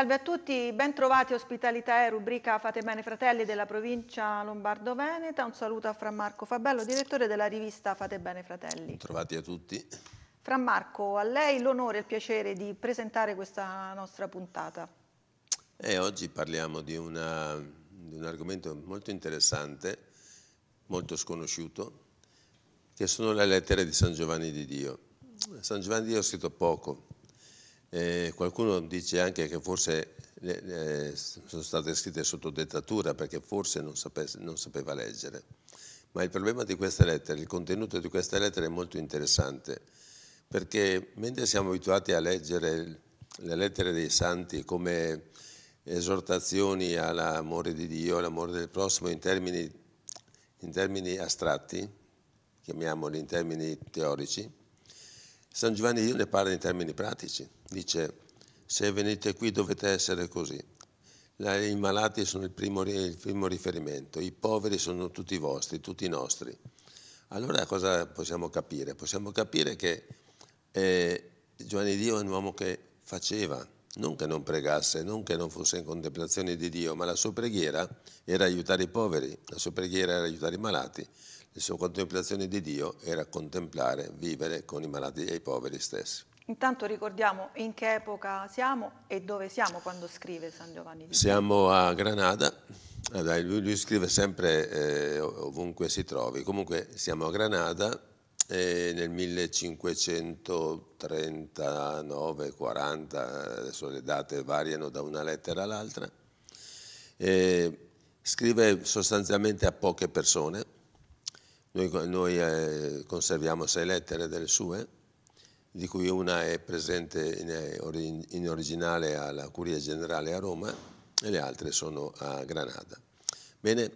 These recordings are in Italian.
Salve a tutti, ben trovati Ospitalità E, rubrica Fate Bene Fratelli della provincia Lombardo-Veneta. Un saluto a Franmarco Fabello, direttore della rivista Fate Bene Fratelli. Trovati a tutti. Franmarco, a lei l'onore e il piacere di presentare questa nostra puntata. E oggi parliamo di, una, di un argomento molto interessante, molto sconosciuto, che sono le lettere di San Giovanni di Dio. San Giovanni di Dio ha scritto poco, eh, qualcuno dice anche che forse eh, sono state scritte sotto dettatura perché forse non, sape non sapeva leggere. Ma il problema di queste lettere, il contenuto di queste lettere è molto interessante perché mentre siamo abituati a leggere le lettere dei santi come esortazioni all'amore di Dio, all'amore del prossimo in termini, in termini astratti, chiamiamoli in termini teorici, San Giovanni Dio ne parla in termini pratici, dice se venite qui dovete essere così, i malati sono il primo, il primo riferimento, i poveri sono tutti vostri, tutti nostri. Allora cosa possiamo capire? Possiamo capire che eh, Giovanni Dio è un uomo che faceva, non che non pregasse, non che non fosse in contemplazione di Dio, ma la sua preghiera era aiutare i poveri, la sua preghiera era aiutare i malati, la sua contemplazione di Dio era contemplare, vivere con i malati e i poveri stessi. Intanto ricordiamo in che epoca siamo e dove siamo quando scrive San Giovanni. Siamo a Granada, ah, lui, scrive sempre eh, ovunque si trovi, comunque siamo a Granada e eh, nel 1539-40, adesso le date variano da una lettera all'altra, eh, scrive sostanzialmente a poche persone, noi, noi eh, conserviamo sei lettere delle sue, di cui una è presente in, eh, in originale alla Curia Generale a Roma e le altre sono a Granada. Bene,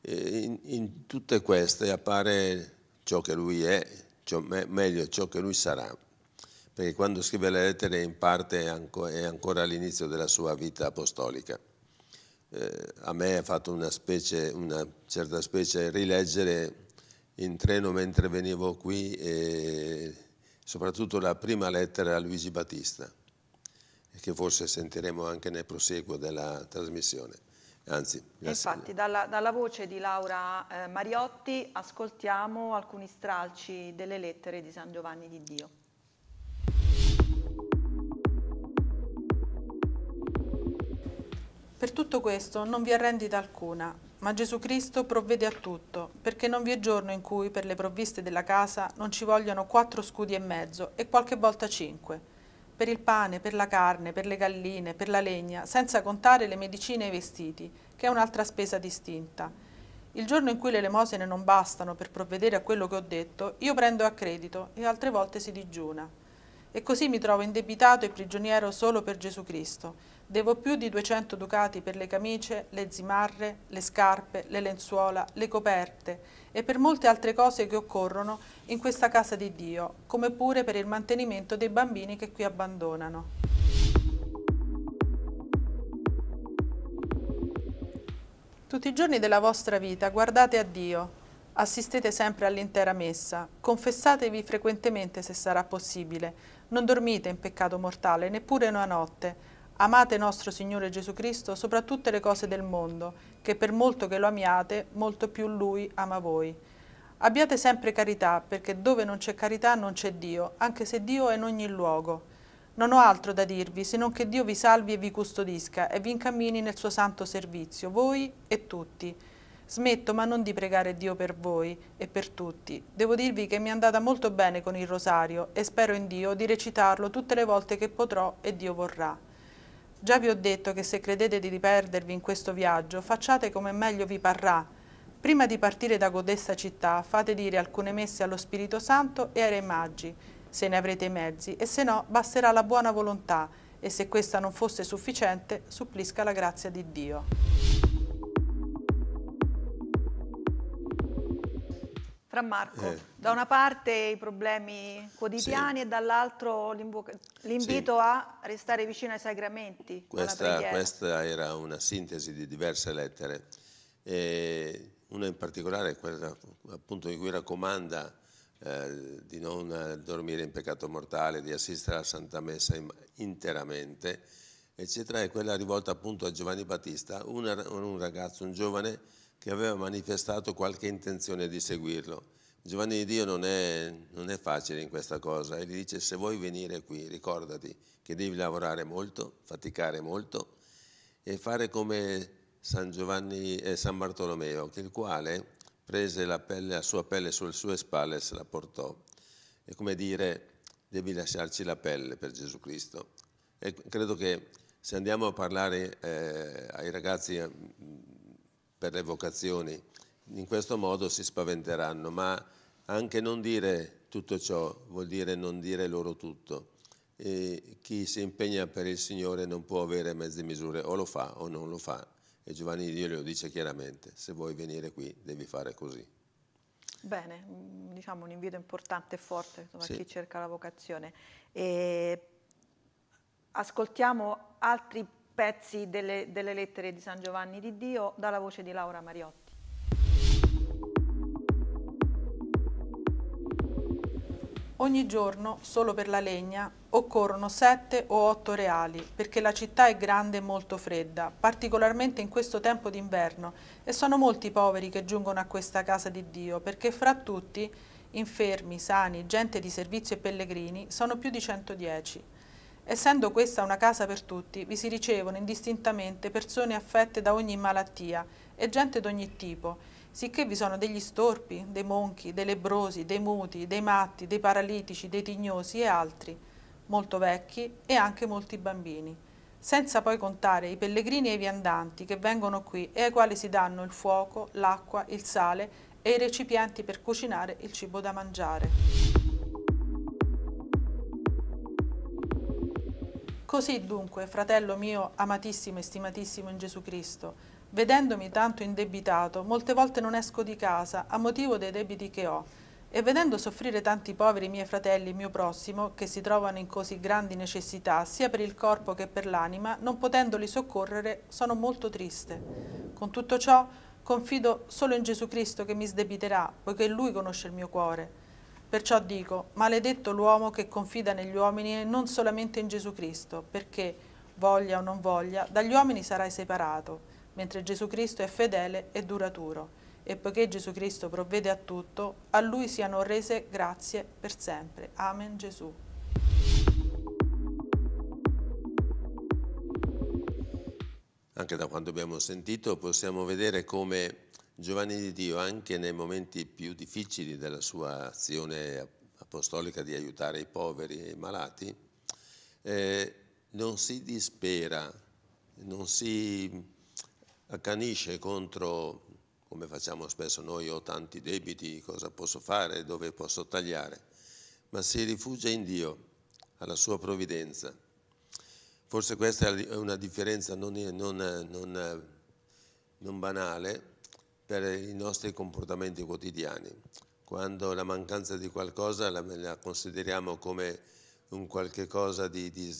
eh, in, in tutte queste appare ciò che lui è, ciò, meglio ciò che lui sarà, perché quando scrive le lettere in parte è ancora all'inizio della sua vita apostolica. Eh, a me ha fatto una, specie, una certa specie rileggere in treno mentre venivo qui e soprattutto la prima lettera a Luigi Battista, che forse sentiremo anche nel proseguo della trasmissione. Anzi, Infatti, dalla, dalla, voce di Laura eh, Mariotti ascoltiamo alcuni stralci delle lettere di San Giovanni di Dio. Per tutto questo non vi arrendita alcuna, ma Gesù Cristo provvede a tutto, perché non vi è giorno in cui per le provviste della casa non ci vogliano quattro scudi e mezzo e qualche volta cinque, per il pane, per la carne, per le galline, per la legna, senza contare le medicine e i vestiti, che è un'altra spesa distinta. Il giorno in cui le elemosine non bastano per provvedere a quello che ho detto, io prendo a credito e altre volte si digiuna. E così mi trovo indebitato e prigioniero solo per Gesù Cristo, Devo più di 200 ducati per le camicie, le zimarre, le scarpe, le lenzuola, le coperte e per molte altre cose che occorrono in questa casa di Dio, come pure per il mantenimento dei bambini che qui abbandonano. Tutti i giorni della vostra vita guardate a Dio, assistete sempre all'intera messa, confessatevi frequentemente se sarà possibile, non dormite in peccato mortale neppure una notte, Amate nostro Signore Gesù Cristo sopra tutte le cose del mondo, che per molto che lo amiate, molto più Lui ama voi. Abbiate sempre carità, perché dove non c'è carità non c'è Dio, anche se Dio è in ogni luogo. Non ho altro da dirvi, se non che Dio vi salvi e vi custodisca e vi incammini nel suo santo servizio, voi e tutti. Smetto ma non di pregare Dio per voi e per tutti. Devo dirvi che mi è andata molto bene con il rosario e spero in Dio di recitarlo tutte le volte che potrò e Dio vorrà. Già vi ho detto che se credete di riperdervi in questo viaggio, facciate come meglio vi parrà. Prima di partire da codesta città, fate dire alcune messe allo Spirito Santo e ai Re Maggi, se ne avrete i mezzi, e se no basterà la buona volontà, e se questa non fosse sufficiente, supplisca la grazia di Dio. tra Marco. Eh. Da una parte i problemi quotidiani sì. e dall'altro l'invito sì. a restare vicino ai sacramenti. Questa, questa, era una sintesi di diverse lettere, e una in particolare, è quella appunto di cui raccomanda eh, di non dormire in peccato mortale, di assistere alla Santa Messa interamente, eccetera, è quella rivolta appunto a Giovanni Battista, un, un ragazzo, un giovane che aveva manifestato qualche intenzione di seguirlo. Giovanni di Dio non è, non è facile in questa cosa e gli dice se vuoi venire qui ricordati che devi lavorare molto, faticare molto e fare come San, Giovanni, eh, San Bartolomeo, che il quale prese la, pelle, la sua pelle sulle sue spalle e se la portò. È come dire devi lasciarci la pelle per Gesù Cristo. E credo che se andiamo a parlare eh, ai ragazzi mm, per le vocazioni. In questo modo si spaventeranno, ma anche non dire tutto ciò vuol dire non dire loro tutto. E chi si impegna per il Signore non può avere mezze misure, o lo fa o non lo fa. E Giovanni Dio lo dice chiaramente, se vuoi venire qui devi fare così. Bene, mm, diciamo un invito importante e forte insomma, sì. a chi cerca la vocazione. E ascoltiamo altri pezzi delle, delle lettere di San Giovanni di Dio dalla voce di Laura Mariotti. Ogni giorno, solo per la legna, occorrono sette o otto reali, perché la città è grande e molto fredda, particolarmente in questo tempo d'inverno, e sono molti i poveri che giungono a questa casa di Dio, perché fra tutti, infermi, sani, gente di servizio e pellegrini, sono più di 110. Essendo questa una casa per tutti, vi si ricevono indistintamente persone affette da ogni malattia e gente d'ogni tipo, sicché vi sono degli storpi, dei monchi, dei lebrosi, dei muti, dei matti, dei paralitici, dei tignosi e altri, molto vecchi e anche molti bambini. Senza poi contare i pellegrini e i viandanti che vengono qui e ai quali si danno il fuoco, l'acqua, il sale e i recipienti per cucinare il cibo da mangiare. Così dunque, fratello mio, amatissimo e stimatissimo in Gesù Cristo, vedendomi tanto indebitato, molte volte non esco di casa a motivo dei debiti che ho, e vedendo soffrire tanti poveri miei fratelli, mio prossimo, che si trovano in così grandi necessità, sia per il corpo che per l'anima, non potendoli soccorrere, sono molto triste. Con tutto ciò confido solo in Gesù Cristo che mi sdebiterà, poiché Lui conosce il mio cuore. Perciò dico, maledetto l'uomo che confida negli uomini e non solamente in Gesù Cristo, perché, voglia o non voglia, dagli uomini sarai separato, mentre Gesù Cristo è fedele e duraturo. E poiché Gesù Cristo provvede a tutto, a Lui siano rese grazie per sempre. Amen Gesù. Anche da quanto abbiamo sentito possiamo vedere come Giovanni di Dio, anche nei momenti più difficili della sua azione apostolica di aiutare i poveri e i malati, eh, non si dispera, non si accanisce contro, come facciamo spesso noi, ho tanti debiti, cosa posso fare, dove posso tagliare, ma si rifugia in Dio, alla sua provvidenza. Forse questa è una differenza non, non, non, non banale, per i nostri comportamenti quotidiani. Quando la mancanza di qualcosa la, la consideriamo come un qualche cosa di, di,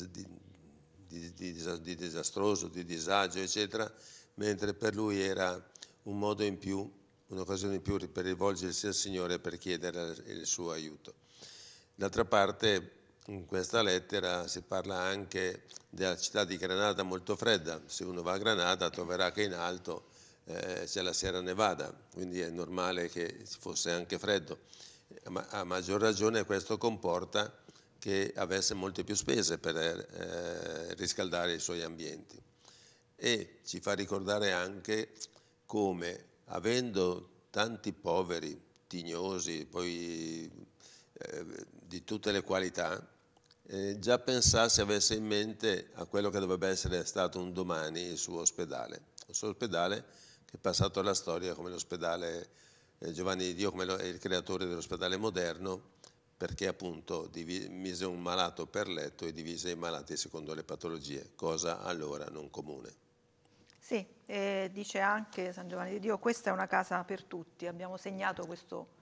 di, di, disastroso, di disagio, eccetera, mentre per lui era un modo in più, un'occasione in più per rivolgersi al Signore e per chiedere il suo aiuto. D'altra parte, in questa lettera si parla anche della città di Granada molto fredda. Se uno va a Granada troverà che in alto c'è eh, la Sierra Nevada, quindi è normale che fosse anche freddo, ma a maggior ragione questo comporta che avesse molte più spese per eh, riscaldare i suoi ambienti. E ci fa ricordare anche come, avendo tanti poveri, tignosi, poi eh, di tutte le qualità, eh, già pensasse, avesse in mente a quello che dovrebbe essere stato un domani il suo ospedale. Il suo ospedale che è passato alla storia come l'ospedale eh, Giovanni di Dio, come lo, il creatore dell'ospedale moderno, perché appunto mise un malato per letto e divise i malati secondo le patologie, cosa allora non comune. Sì, eh, dice anche San Giovanni di Dio, questa è una casa per tutti, abbiamo segnato questo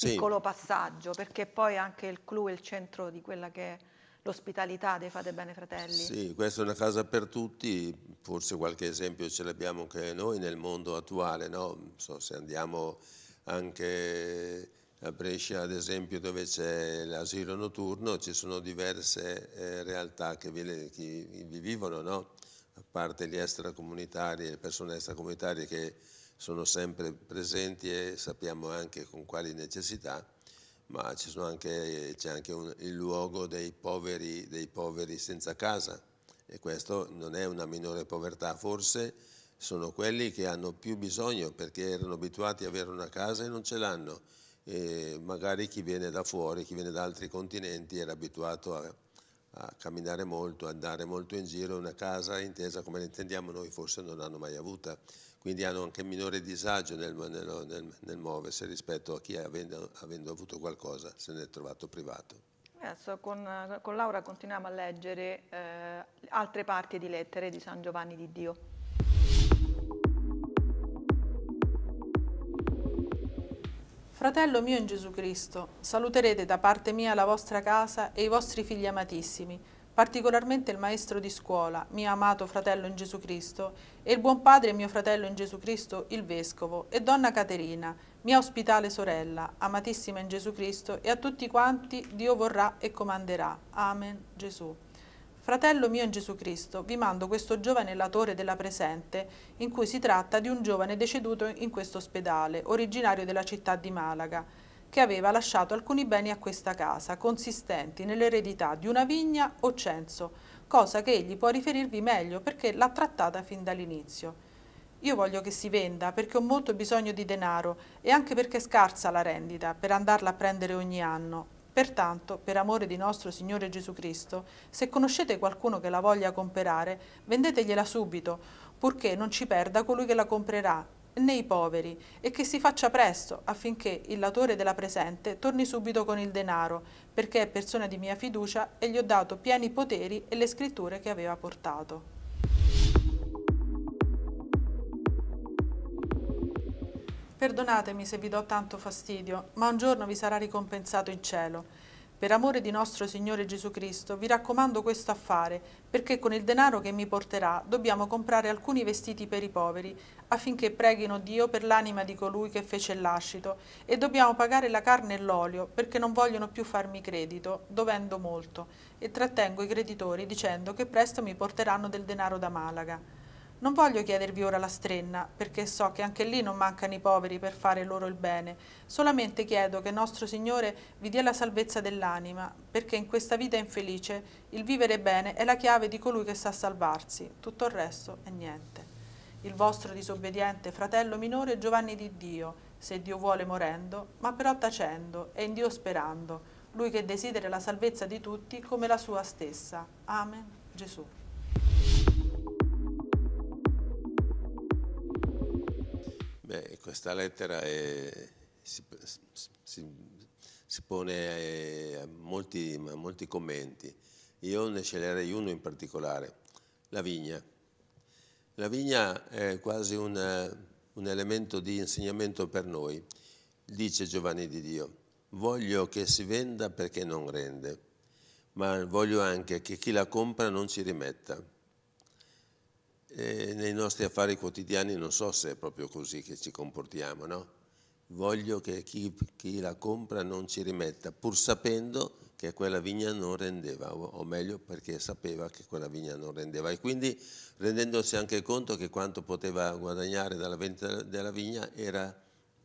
piccolo sì. passaggio, perché poi anche il clou è il centro di quella che è l'ospitalità dei Fate Bene Fratelli. Sì, questa è una casa per tutti, forse qualche esempio ce l'abbiamo anche noi nel mondo attuale, no? so se andiamo anche a Brescia ad esempio dove c'è l'asilo notturno ci sono diverse eh, realtà che vi, che vi vivono, no? a parte gli extracomunitari, le persone extracomunitarie che sono sempre presenti e sappiamo anche con quali necessità, ma anche, c'è anche un, il luogo dei poveri, dei poveri senza casa e questo non è una minore povertà, forse sono quelli che hanno più bisogno perché erano abituati ad avere una casa e non ce l'hanno. E magari chi viene da fuori, chi viene da altri continenti era abituato a, a camminare molto, andare molto in giro, una casa intesa come la intendiamo noi forse non l'hanno mai avuta quindi hanno anche minore disagio nel, nel, nel, nel muoversi rispetto a chi avendo, avendo, avuto qualcosa se ne è trovato privato. Adesso eh, con, con Laura continuiamo a leggere eh, altre parti di lettere di San Giovanni di Dio. Fratello mio in Gesù Cristo, saluterete da parte mia la vostra casa e i vostri figli amatissimi particolarmente il maestro di scuola, mio amato fratello in Gesù Cristo, e il buon padre mio fratello in Gesù Cristo, il vescovo, e donna Caterina, mia ospitale sorella, amatissima in Gesù Cristo, e a tutti quanti Dio vorrà e comanderà. Amen. Gesù. Fratello mio in Gesù Cristo, vi mando questo giovane latore della presente, in cui si tratta di un giovane deceduto in questo ospedale, originario della città di Malaga che aveva lasciato alcuni beni a questa casa, consistenti nell'eredità di una vigna o censo, cosa che egli può riferirvi meglio perché l'ha trattata fin dall'inizio. Io voglio che si venda perché ho molto bisogno di denaro e anche perché è scarsa la rendita per andarla a prendere ogni anno. Pertanto, per amore di nostro Signore Gesù Cristo, se conoscete qualcuno che la voglia comprare, vendetegliela subito, purché non ci perda colui che la comprerà, nei poveri e che si faccia presto affinché il latore della presente torni subito con il denaro, perché è persona di mia fiducia e gli ho dato pieni poteri e le scritture che aveva portato. Perdonatemi se vi do tanto fastidio, ma un giorno vi sarà ricompensato in cielo. Per amore di nostro Signore Gesù Cristo, vi raccomando questo affare, perché con il denaro che mi porterà dobbiamo comprare alcuni vestiti per i poveri, affinché preghino Dio per l'anima di colui che fece l'ascito, e dobbiamo pagare la carne e l'olio, perché non vogliono più farmi credito, dovendo molto, e trattengo i creditori dicendo che presto mi porteranno del denaro da Malaga. Non voglio chiedervi ora la strenna, perché so che anche lì non mancano i poveri per fare loro il bene. Solamente chiedo che nostro Signore vi dia la salvezza dell'anima, perché in questa vita infelice il vivere bene è la chiave di colui che sa salvarsi. Tutto il resto è niente. Il vostro disobbediente fratello minore Giovanni di Dio, se Dio vuole morendo, ma però tacendo e in Dio sperando, lui che desidera la salvezza di tutti come la sua stessa. Amen. Gesù. questa lettera è, si, si, si, pone eh, a molti, a molti commenti. Io ne sceglierei uno in particolare, la vigna. La vigna è quasi un, un elemento di insegnamento per noi. Dice Giovanni di Dio, voglio che si venda perché non rende, ma voglio anche che chi la compra non ci rimetta eh, nei nostri affari quotidiani non so se è proprio così che ci comportiamo, no? Voglio che chi, chi la compra non ci rimetta, pur sapendo che quella vigna non rendeva, o, o meglio perché sapeva che quella vigna non rendeva e quindi rendendosi anche conto che quanto poteva guadagnare dalla vendita della vigna era,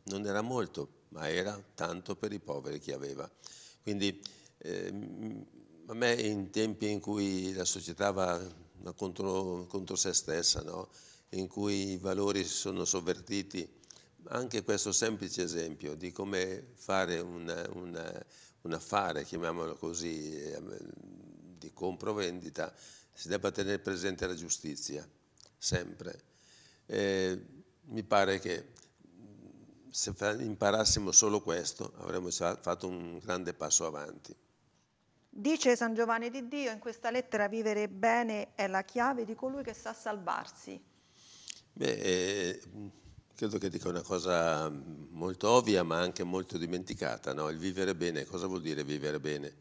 non era molto, ma era tanto per i poveri che aveva. Quindi eh, a me in tempi in cui la società va una contro, contro se stessa, no? in cui i valori sono sovvertiti. Anche questo semplice esempio di come fare una, una, un affare, chiamiamolo così, ehm, di comprovendita, si debba tenere presente la giustizia, sempre. E mi pare che se imparassimo solo questo avremmo fatto un grande passo avanti. Dice San Giovanni di Dio, in questa lettera vivere bene è la chiave di colui che sa salvarsi. Beh, eh, credo che dica una cosa molto ovvia ma anche molto dimenticata, no? il vivere bene, cosa vuol dire vivere bene?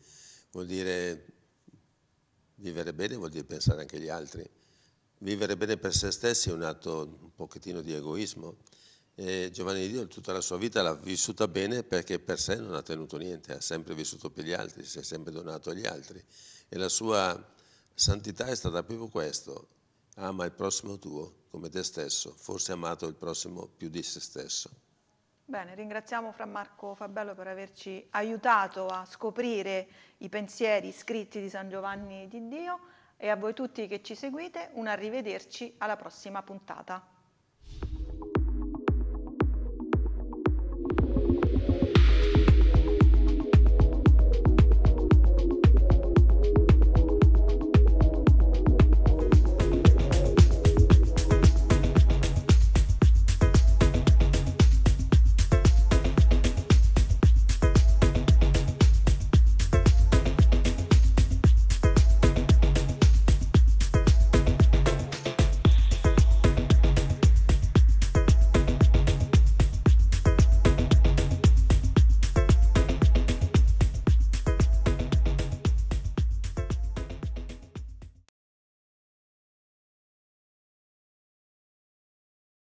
Vuol dire vivere bene, vuol dire pensare anche agli altri. Vivere bene per se stessi è un atto un pochettino di egoismo, eh, Giovanni Dio tutta la sua vita l'ha vissuta bene perché per sé non ha tenuto niente, ha sempre vissuto per gli altri, si è sempre donato agli altri e la sua santità è stata proprio questo, ama il prossimo tuo come te stesso, forse amato il prossimo più di se stesso. Bene, ringraziamo Fra Marco Fabello per averci aiutato a scoprire i pensieri scritti di San Giovanni di Dio e a voi tutti che ci seguite un arrivederci alla prossima puntata.